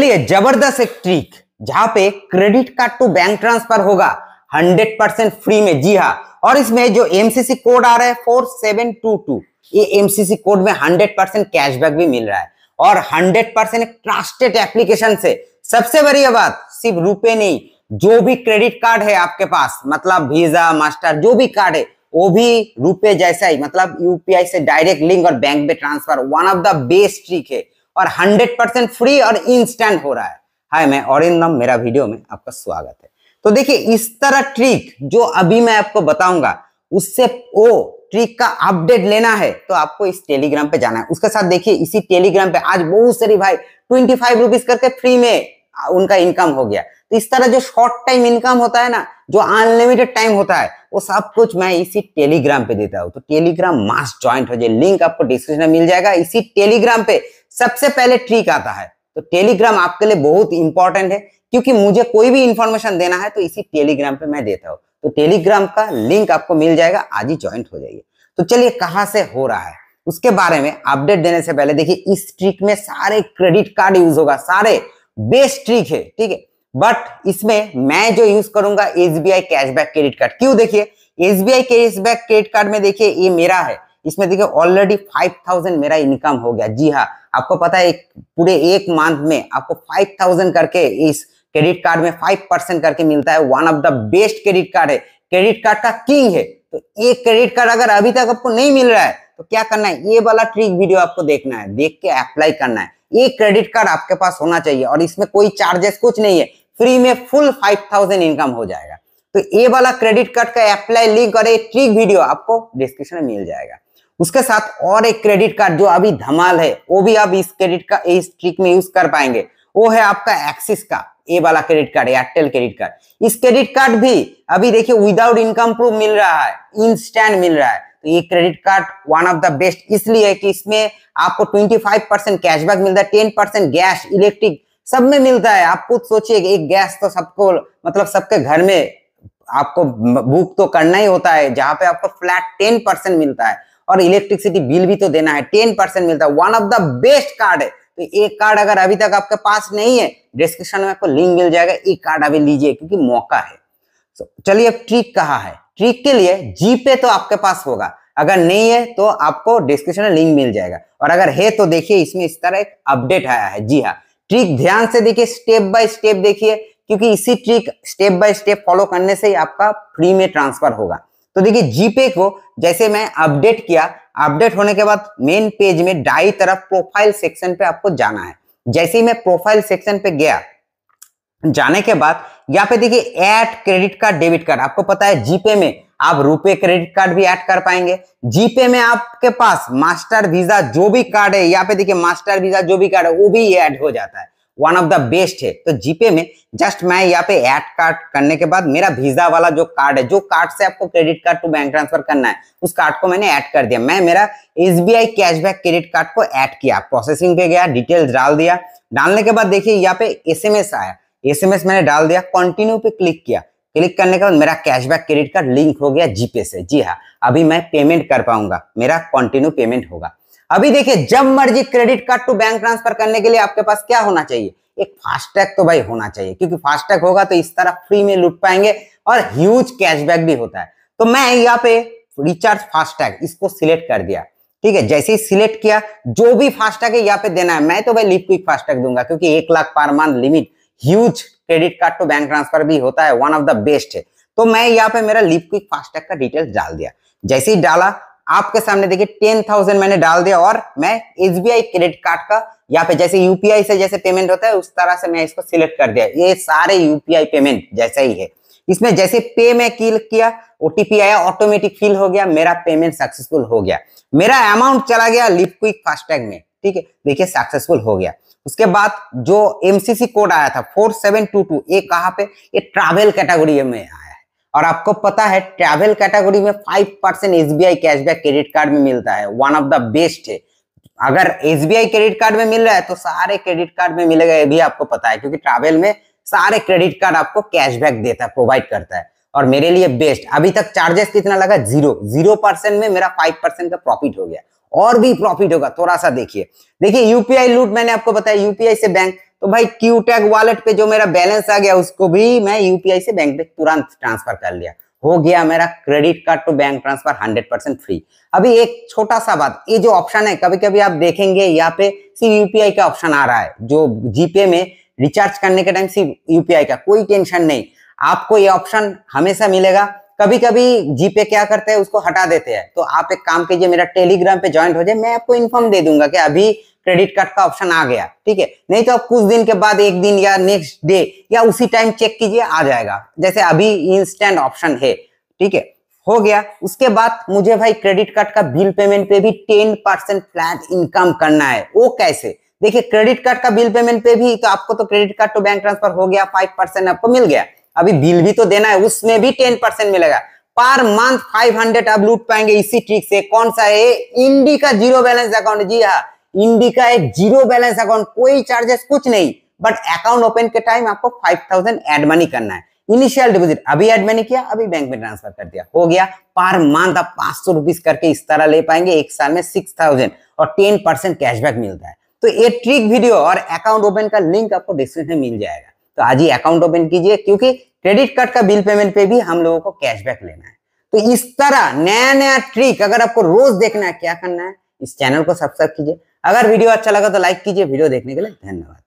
चलिए जबरदस्त एक ट्रिक जहां पे credit card to bank transfer होगा 100 परसेंट फ्री में जी हाँ और इसमें जो एमसीसी कोड आ रहा है 4722 ये एमसीसी कोड में 100 परसेंट कैशबैक भी मिल रहा है और 100 परसेंट ट्रस्टेड एप्लीकेशन से सबसे बढ़िया बात सिर्फ रुपए नहीं जो भी क्रेडिट कार्ड है आपके पास मतलब वीजा मास्टर जो भी कार्ड है वो भी रुपए जैसा ही मतलब यूपीआई से डायरेक्ट लिंक और बैंक में transfer one of the best trick है और 100 परसेंट फ्री और इंस्टेंट हो रहा है हाय मैं ऑरेंज नाम मेरा वीडियो में आपका स्वागत है तो देखिए इस तरह ट्रिक जो अभी मैं आपको बताऊंगा उससे ओ ट्रिक का अपडेट लेना है तो आपको इस टेलीग्राम पे जाना है उसके साथ देखिए इसी टेलीग्राम पे आज बहुत सारी भाई ट्वेंटी फाइव रुपीज करके फ्री में उनका इनकम हो गया तो इस तरह जो शॉर्ट टाइम इनकम होता है ना जो अनलिमिटेड टाइम होता है वो सब कुछ मैं इसी टेलीग्राम पे देता हूँ तो टेलीग्राम मास्ट ज्वाइंट हो जाए लिंक आपको डिस्क्रिप्शन में मिल जाएगा इसी टेलीग्राम पे सबसे पहले ट्रिक आता है तो टेलीग्राम आपके लिए बहुत इंपॉर्टेंट है क्योंकि मुझे कोई भी इंफॉर्मेशन देना है तो इसी टेलीग्राम पे मैं देता हूँ तो टेलीग्राम का लिंक आपको मिल जाएगा आज ही ज्वाइंट हो जाइए तो चलिए कहाँ से हो रहा है उसके बारे में अपडेट देने से पहले देखिए इस ट्रिक में सारे क्रेडिट कार्ड यूज होगा सारे बेस्ट ट्रिक है ठीक है बट इसमें मैं जो यूज करूंगा एसबीआई कैशबैक क्रेडिट कार्ड क्यों देखिए एसबीआई कैशबैक क्रेडिट कार्ड में देखिए ये मेरा है इसमें देखिए ऑलरेडी फाइव थाउजेंड मेरा इनकम हो गया जी हाँ आपको पता है पूरे एक मंथ में आपको फाइव थाउजेंड करके इस क्रेडिट कार्ड में फाइव परसेंट करके मिलता है one of the best credit card है क्रेडिट कार्ड का किंग है तो एक क्रेडिट कार्ड अगर अभी तक आपको नहीं मिल रहा है तो क्या करना है ये वाला ट्रिक वीडियो आपको देखना है देख के अप्लाई करना है ये क्रेडिट कार्ड आपके पास होना चाहिए और इसमें कोई चार्जेस कुछ नहीं है फ्री में फुल फाइव थाउजेंड इनकम हो जाएगा तो ये वाला क्रेडिट कार्ड का अप्लाई लिंक और एक ट्रिक वीडियो आपको डिस्क्रिप्शन में मिल जाएगा उसके साथ और एक क्रेडिट कार्ड जो अभी धमाल है वो भी आप इस क्रेडिट का इस ट्रिक में यूज कर पाएंगे वो है आपका एक्सिस का ए वाला credit card Airtel credit card इस क्रेडिट कार्ड भी अभी देखिए विदाउट इनकम प्रूफ मिल रहा है इंस्टेंट मिल रहा है तो ये credit card one of the best इसलिए है कि इसमें आपको 25 परसेंट कैशबैक मिलता है टेन परसेंट गैस इलेक्ट्रिक सब में मिलता है आप खुद सोचिए एक गैस तो सबको मतलब सबके घर में आपको बुक तो करना ही होता है जहां पे आपको फ्लैट टेन परसेंट मिलता है और इलेक्ट्रिसिटी बिल भी तो देना है टेन परसेंट मिलता है one of the best card है तो एक कार्ड अगर अभी तक आपके पास नहीं है डिस्क्रिप्शन में आपको लिंक मिल जाएगा एक कार्ड अभी लीजिए क्योंकि मौका है चलिए अब ट्रिक कहा है ट्रिक के लिए जीपे तो आपके पास होगा अगर नहीं है तो आपको डिस्क्रिप्शन में लिंक मिल जाएगा और अगर है तो देखिए इसमें इस तरह एक अपडेट आया है जी हाँ ट्रिक ध्यान से देखिए स्टेप बाय स्टेप देखिए क्योंकि इसी trick step by step follow करने से ही आपका फ्री में ट्रांसफर होगा तो देखिए जीपे को जैसे मैं अपडेट किया अपडेट होने के बाद मेन पेज में डाई तरफ प्रोफाइल सेक्शन पे आपको जाना है जैसे ही मैं प्रोफाइल सेक्शन पे गया जाने के बाद यहाँ पे देखिए add credit card debit card आपको पता है जीपे में आप रुपए क्रेडिट कार्ड भी ऐड कर पाएंगे जीपे में आपके पास मास्टर वीजा जो भी कार्ड है यहाँ पे देखिए मास्टर वीजा जो भी कार्ड है वो भी ऐड हो जाता है वन ऑफ द बेस्ट है तो जीपे में जस्ट मैं यहाँ पे ऐड कार्ड करने के बाद मेरा वीजा वाला जो कार्ड है जो कार्ड से आपको credit card to bank transfer करना है उस कार्ड को मैंने ऐड कर दिया मैं मेरा S B I cashback credit card को ऐड किया प्रोसेसिंग पे गया डिटेल डाल दिया डालने के बाद देखिए यहाँ पे एस एम एस आया एसएमएस मैंने डाल दिया कंटिन्यू पे क्लिक किया क्लिक करने के बाद मेरा कैशबैक क्रेडिट कार्ड लिंक हो गया जीपे से जी हाँ अभी मैं पेमेंट कर पाऊंगा मेरा कंटिन्यू पेमेंट होगा अभी देखिए जब मर्जी credit card to bank transfer करने के लिए आपके पास क्या होना चाहिए एक फास्टैग तो भाई होना चाहिए क्योंकि फास्टैग होगा तो इस तरह फ्री में लुट पाएंगे और ह्यूज कैशबैक भी होता है तो मैं यहाँ पे रिचार्ज फास्टैग इसको सिलेक्ट कर दिया ठीक है जैसे ही सिलेक्ट किया जो भी फास्टैग है यहाँ पे देना है मैं तो भाई लिप क्विक फास्टैग दूंगा क्योंकि एक लाख पर month limit huge credit card to bank transfer भी होता है वन ऑफ द बेस्ट है तो मैं यहाँ पे मेरा लिप क्विक फास्टैग का डिटेल डाल दिया जैसे ही डाला आपके सामने देखिए टेन थाउजेंड मैंने डाल दिया और मैं एस क्रेडिट कार्ड का यहाँ पे जैसे यूपीआई से जैसे पेमेंट होता है उस तरह से मैं इसको सिलेक्ट कर दिया ये सारे यूपीआई पेमेंट जैसा ही है इसमें जैसे पे मैं क्लिक किया ओटीपी आया ऑटोमेटिक फिल हो गया मेरा पेमेंट सक्सेसफुल हो गया मेरा अमाउंट चला गया लिप क्विक फास्टैग में ठीक है देखिए सक्सेसफुल हो गया उसके बाद जो एमसीसी कोड आया था फोर सेवन टू टू ये कहाँ पे ये ट्रैवल कैटेगरी में आया है और आपको पता है ट्रैवल कैटेगरी में फाइव परसेंट एस कैशबैक क्रेडिट कार्ड में मिलता है वन ऑफ द बेस्ट है अगर एस क्रेडिट कार्ड में मिल रहा है तो सारे क्रेडिट कार्ड में मिलेगा ये भी आपको पता है क्योंकि ट्रैवल में सारे क्रेडिट कार्ड आपको कैशबैक देता है प्रोवाइड करता है और मेरे लिए बेस्ट अभी तक चार्जेस कितना लगा जीरो जीरो परसेंट में मेरा फाइव परसेंट का प्रॉफिट हो गया और भी प्रॉफिट होगा थोड़ा सा देखिए देखिए यूपीआई लूट मैंने आपको बताया यूपीआई से बैंक तो भाई क्यू टैग वॉलेट पे जो मेरा बैलेंस आ गया उसको भी मैं यूपीआई से बैंक पे तुरंत ट्रांसफर कर लिया हो गया मेरा credit card to bank transfer 100 percent free अभी एक छोटा सा बात ये जो ऑप्शन है कभी कभी आप देखेंगे यहाँ पे सिर्फ यूपीआई का ऑप्शन आ रहा है जो जीपे में रिचार्ज करने के टाइम सिर्फ यूपीआई का कोई टेंशन नहीं आपको ये ऑप्शन हमेशा मिलेगा कभी कभी जीपे क्या करते हैं उसको हटा देते हैं तो आप एक काम कीजिए मेरा टेलीग्राम पे ज्वाइंट हो जाए मैं आपको इन्फॉर्म दे दूंगा कि अभी क्रेडिट कार्ड का ऑप्शन आ गया ठीक है नहीं तो आप कुछ दिन के बाद एक दिन या नेक्स्ट डे या उसी टाइम चेक कीजिए आ जाएगा जैसे अभी इंस्टेंट ऑप्शन है ठीक है हो गया उसके बाद मुझे भाई क्रेडिट कार्ड का बिल पेमेंट पे भी टेन परसेंट फ्लैट इनकम करना है वो कैसे देखिए क्रेडिट कार्ड का बिल पेमेंट पे भी तो आपको तो credit card to bank transfer हो गया फाइव परसेंट आपको मिल गया अभी बिल भी तो देना है उसमें भी टेन परसेंट मिलेगा पर मंथ फाइव हंड्रेड आप लूट पाएंगे इसी ट्रिक से कौन सा है इंडी का जीरो बैलेंस अकाउंट जी हाँ इंडी का एक जीरो बैलेंस अकाउंट कोई चार्जेस कुछ नहीं बट अकाउंट ओपन के टाइम आपको फाइव थाउजेंड एड मनी करना है इनिशियल डिपोजिट अभी एड मनी किया अभी बैंक में ट्रांसफर कर दिया हो गया पर मंथ आप पांच सौ रुपीज करके इस तरह ले पाएंगे एक साल में सिक्स थाउजेंड और टेन परसेंट कैशबैक मिलता है तो ये ट्रिक वीडियो और अकाउंट ओपन का लिंक आपको डिस्क्रिप्शन में मिल जाएगा तो आज ही अकाउंट ओपन कीजिए क्योंकि क्रेडिट कार्ड का बिल पेमेंट पे भी हम लोगों को कैशबैक लेना है तो इस तरह नया नया ट्रिक अगर आपको रोज देखना है क्या करना है इस चैनल को सब्सक्राइब कीजिए अगर वीडियो अच्छा लगा तो लाइक कीजिए वीडियो देखने के लिए धन्यवाद